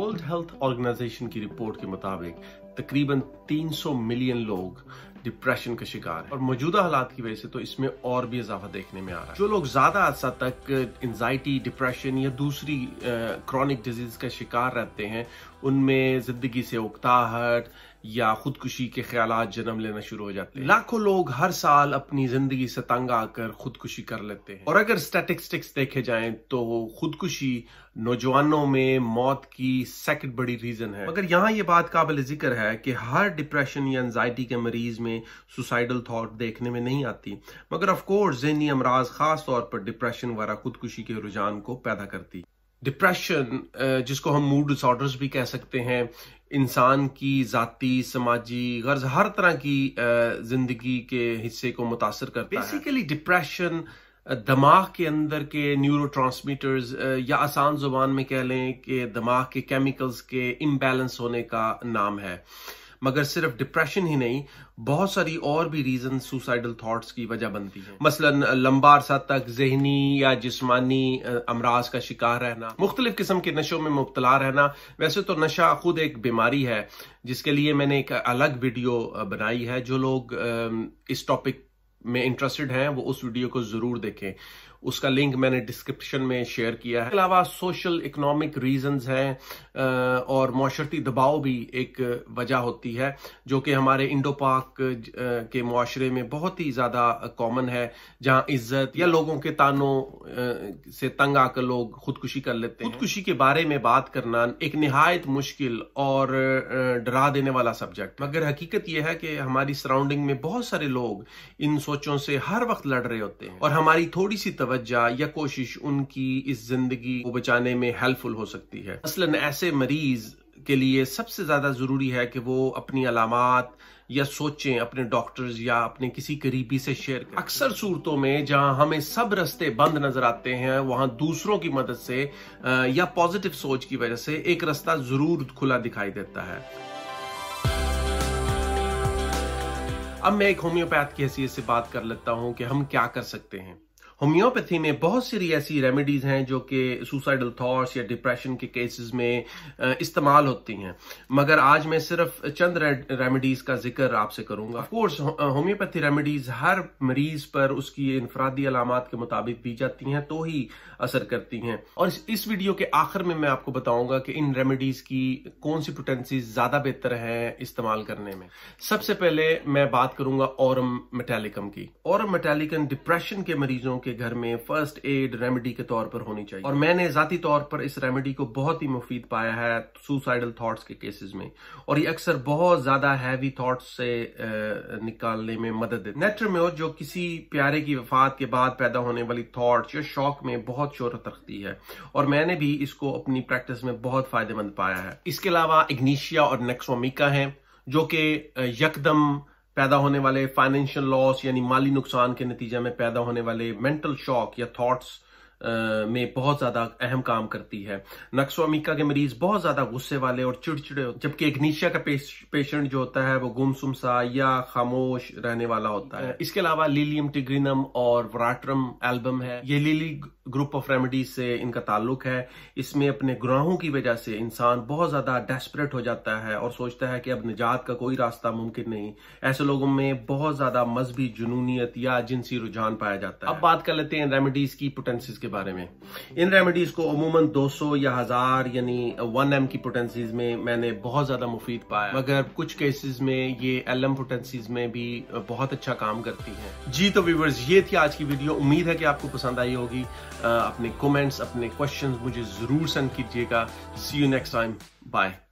world Health Organization की report के मुताबिक तकरीबन 300 मिलियन लोग डिप्रेशन का शिकार है और मौजूदा हालात की वजह से तो इसमें और भी इजाफा देखने में आ रहा है जो लोग ज्यादा अरसा तक एनजाइटी डिप्रेशन या दूसरी क्रॉनिक डिजीज का शिकार रहते हैं उनमें जिंदगी से उकताहट या खुदकुशी के ख्याल जन्म लेना शुरू हो जाते हैं लाखों लोग हर साल अपनी जिंदगी से तंग आकर खुदकुशी कर लेते हैं और अगर स्टेटिस्टिक्स देखे जाएं तो खुदकुशी नौजवानों में मौत की सेकंड बड़ी रीजन है मगर यहाँ ये बात काबिल जिक्र है कि हर डिप्रेशन या एनजाइटी के मरीज में में सुसाइडल थाट देखने में नहीं आती मगर अफकोर्स जहनी अमराज खास तौर पर डिप्रेशन वाला खुदकुशी के रुझान को पैदा करती डिप्रेशन जिसको हम मूड डिसऑर्डर्स भी कह सकते हैं इंसान की ज़ाती समाजी गर्ज हर तरह की जिंदगी के हिस्से को मुतासर करता है बेसिकली डिप्रेशन दिमाग के अंदर के न्यूरोट्रांसमीटर्स या आसान जुबान में कह लें कि दिमाग के केमिकल्स के इम्बेलेंस होने का नाम है मगर सिर्फ डिप्रेशन ही नहीं बहुत सारी और भी रीजन सुसाइडल थॉट्स की वजह बनती है मसलन लंबा अरसा तक जहनी या जिस्मानी अमराज का शिकार रहना मुख्तलिफ किस्म के नशों में मुबतला रहना वैसे तो नशा खुद एक बीमारी है जिसके लिए मैंने एक अलग वीडियो बनाई है जो लोग इस टॉपिक में इंटरेस्टेड हैं वो उस वीडियो को ज़रूर देखें उसका लिंक मैंने डिस्क्रिप्शन में शेयर किया है अलावा सोशल इकोनॉमिक रीजंस हैं और माशरती दबाव भी एक वजह होती है जो कि हमारे इंडो पाक के माशरे में बहुत ही ज़्यादा कॉमन है जहाँ इज्जत या लोगों के तानों से तंग आकर लोग खुदकुशी कर लेते हैं खुदकुशी के बारे में बात करना एक नहायत मुश्किल और डरा देने वाला सब्जेक्ट मगर हकीकत यह है कि हमारी सराउंडिंग में बहुत सारे लोग इन सोचों से हर वक्त लड़ रहे होते हैं और हमारी थोड़ी सी तवज्जा या कोशिश उनकी इस जिंदगी को बचाने में हेल्पफुल हो सकती है मसलन ऐसे मरीज के लिए सबसे ज़्यादा ज़रूरी है कि वो अपनी अलामत या सोचें अपने डॉक्टर्स या अपने किसी करीबी से शेयर करें अक्सर सूरतों में जहां हमें सब रस्ते बंद नज़र आते हैं वहां दूसरों की मदद से या पॉजिटिव सोच की वजह से एक रास्ता ज़रूर खुला दिखाई देता है अब मैं एक होम्योपैथ की हैसियत से बात कर लेता हूं कि हम क्या कर सकते हैं होम्योपैथी में बहुत सी ऐसी रेमेडीज हैं जो कि सुसाइडल थॉट्स या डिप्रेशन के केसेस में इस्तेमाल होती हैं मगर आज मैं सिर्फ चंद रेमेडीज का जिक्र आपसे करूंगा ऑफकोर्स होम्योपैथी रेमेडीज हर मरीज पर उसकी इनफरादी अलामत के मुताबिक दी जाती हैं तो ही असर करती हैं और इस, वीडियो के आखिर में मैं आपको बताऊंगा कि इन रेमेडीज की कौन सी पोटेंसी ज्यादा बेहतर है इस्तेमाल करने में सबसे पहले मैं बात करूंगा औरम मेटेलिकम की औरम मेटेलिकम डिप्रेशन के मरीजों के आपके घर में फर्स्ट एड रेमेडी के तौर पर होनी चाहिए और मैंने जाती तौर पर इस रेमेडी को बहुत ही मुफीद पाया है सुसाइडल थॉट्स के केसेस में और ये अक्सर बहुत ज्यादा हैवी थॉट्स से निकालने में मदद देती नेट्रम्योर जो किसी प्यारे की वफात के बाद पैदा होने वाली थॉट्स या शौक में बहुत शोहरत रखती है और मैंने भी इसको अपनी प्रैक्टिस में बहुत फायदेमंद पाया है इसके अलावा इग्निशिया और नेक्सोमिका है जो कि यकदम पैदा होने वाले फाइनेंशियल लॉस यानी माली नुकसान के नतीजे में पैदा होने वाले मेंटल शॉक या थॉट्स में बहुत ज्यादा अहम काम करती है नक्सोमिका के मरीज बहुत ज्यादा गुस्से वाले और चिड़चिड़े होते जबकि एग्निशिया का पेशेंट जो होता है वो गुमसुम सा या खामोश रहने वाला होता है इसके अलावा लिलियम टिग्रिनम और वराट्रम एल्बम है ये लिली ग्रुप ऑफ रेमेडीज से इनका ताल्लुक है इसमें अपने ग्राहों की वजह से इंसान बहुत ज्यादा डेस्परेट हो जाता है और सोचता है कि अब निजात का कोई रास्ता मुमकिन नहीं ऐसे लोगों में बहुत ज्यादा मजहबी जुनूनीत या जिनसी रुझान पाया जाता है अब बात कर लेते हैं रेमेडीज की पोटेंसीज के बारे में इन रेमेडीज को अमूमन 200 या हजार यानी 1 एम की पोटेंसीज में मैंने बहुत ज्यादा मुफीद पाया मगर कुछ केसेस में ये एल एम पोटेंसीज में भी बहुत अच्छा काम करती है जी तो व्यूवर्स ये थी आज की वीडियो उम्मीद है कि आपको पसंद आई होगी अपने कॉमेंट्स अपने क्वेश्चन मुझे जरूर सेंड कीजिएगा see you next time bye